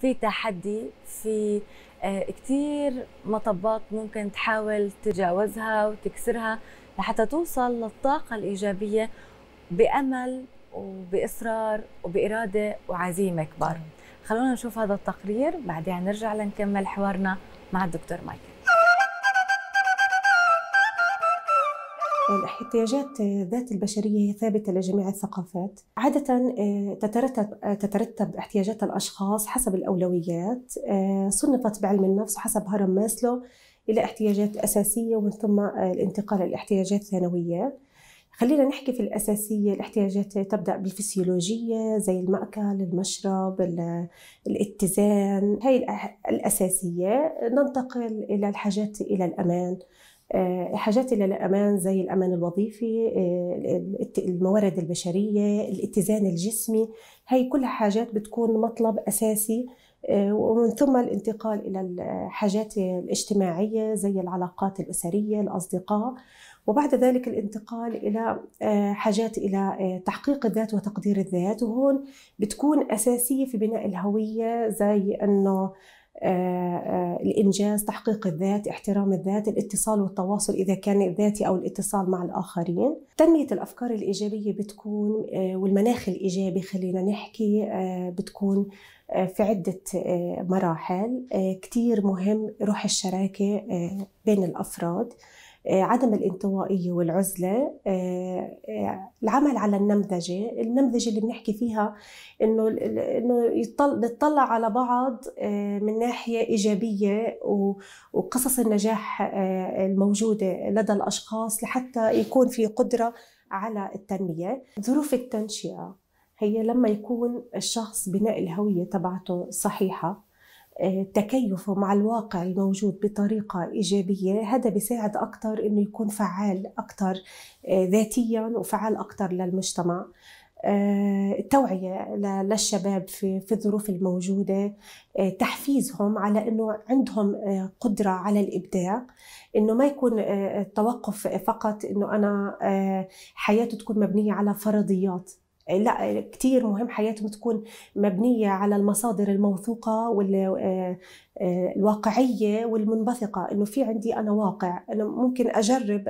في تحدي في آه، كثير مطبات ممكن تحاول تتجاوزها وتكسرها لحتى توصل للطاقة الإيجابية بأمل وبإصرار وبإرادة وعزيمة كبار خلونا نشوف هذا التقرير بعدين نرجع لنكمل حوارنا مع الدكتور مايكل الاحتياجات ذات البشرية هي ثابتة لجميع الثقافات عادة آه، تترتب, آه، تترتب احتياجات الأشخاص حسب الأولويات آه، صنفت بعلم النفس حسب هرم ماسلو إلى احتياجات أساسية ومن ثم الانتقال لاحتياجات ثانوية خلينا نحكي في الأساسية الاحتياجات تبدأ بالفسيولوجية زي المأكل المشرب الاتزان هاي الأساسية ننتقل إلى الحاجات إلى الأمان آه، حاجات الى الامان زي الامان الوظيفي آه، الموارد البشريه الاتزان الجسمي هي كلها حاجات بتكون مطلب اساسي آه، ومن ثم الانتقال الى الحاجات الاجتماعيه زي العلاقات الاسريه الاصدقاء وبعد ذلك الانتقال الى حاجات الى تحقيق الذات وتقدير الذات وهون بتكون اساسيه في بناء الهويه زي انه آه، آه، الإنجاز تحقيق الذات احترام الذات الاتصال والتواصل إذا كان ذاتي أو الاتصال مع الآخرين تنمية الأفكار الإيجابية بتكون آه، والمناخ الإيجابي خلينا نحكي بتكون في عدة مراحل كتير مهم روح الشراكة بين الأفراد آه، عدم الانطوائية والعزلة آه، آه، العمل على النمذجة النمذجة اللي بنحكي فيها انه انه نطلع على بعض من ناحية إيجابية وقصص النجاح الموجودة لدى الأشخاص لحتى يكون في قدرة على التنمية ظروف التنشئة هي لما يكون الشخص بناء الهوية تبعته صحيحة تكيفه مع الواقع الموجود بطريقة إيجابية هذا بيساعد أكثر إنه يكون فعال أكثر آه، ذاتيا وفعال أكثر للمجتمع آه، التوعية للشباب في, في الظروف الموجودة آه، تحفيزهم على أنه عندهم قدرة على الإبداع أنه ما يكون التوقف فقط أنه أنا حياتي تكون مبنية على فرضيات آه، لا كثير مهم حياتهم تكون مبنيه على المصادر الموثوقه وال آه، آه، الواقعيه والمنبثقه انه في عندي انا واقع انا ممكن اجرب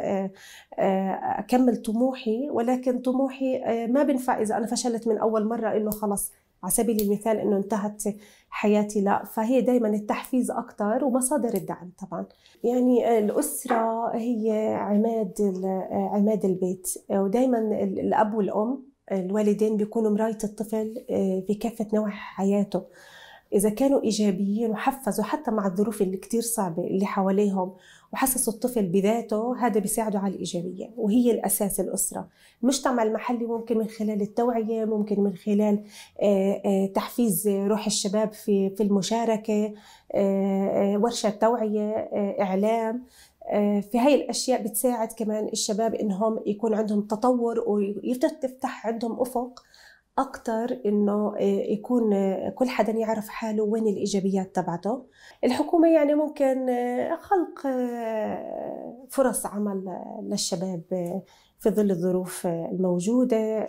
اكمل طموحي ولكن طموحي ما بنفع اذا انا فشلت من اول مره انه خلص على سبيل المثال انه انتهت حياتي لا فهي دائما التحفيز اكثر ومصادر الدعم طبعا يعني الاسره هي عماد عماد البيت ودائما الاب والام الوالدين بيكونوا مراية الطفل آه، في كافة نواحي حياته إذا كانوا إيجابيين وحفزوا حتى مع الظروف اللي كتير صعبة اللي حواليهم وحسسوا الطفل بذاته هذا بيساعده على الإيجابية وهي الأساس الأسرة المجتمع المحلي ممكن من خلال التوعية ممكن من خلال آه، آه، تحفيز روح الشباب في في المشاركة ورشة توعية إعلام آه، في هاي الأشياء بتساعد كمان الشباب إنهم يكون عندهم تطور ويفتح عندهم أفق أكتر إنه آه، يكون آه، كل حدا يعرف حاله وين الإيجابيات تبعته الحكومة يعني ممكن خلق فرص عمل للشباب في ظل الظروف الموجودة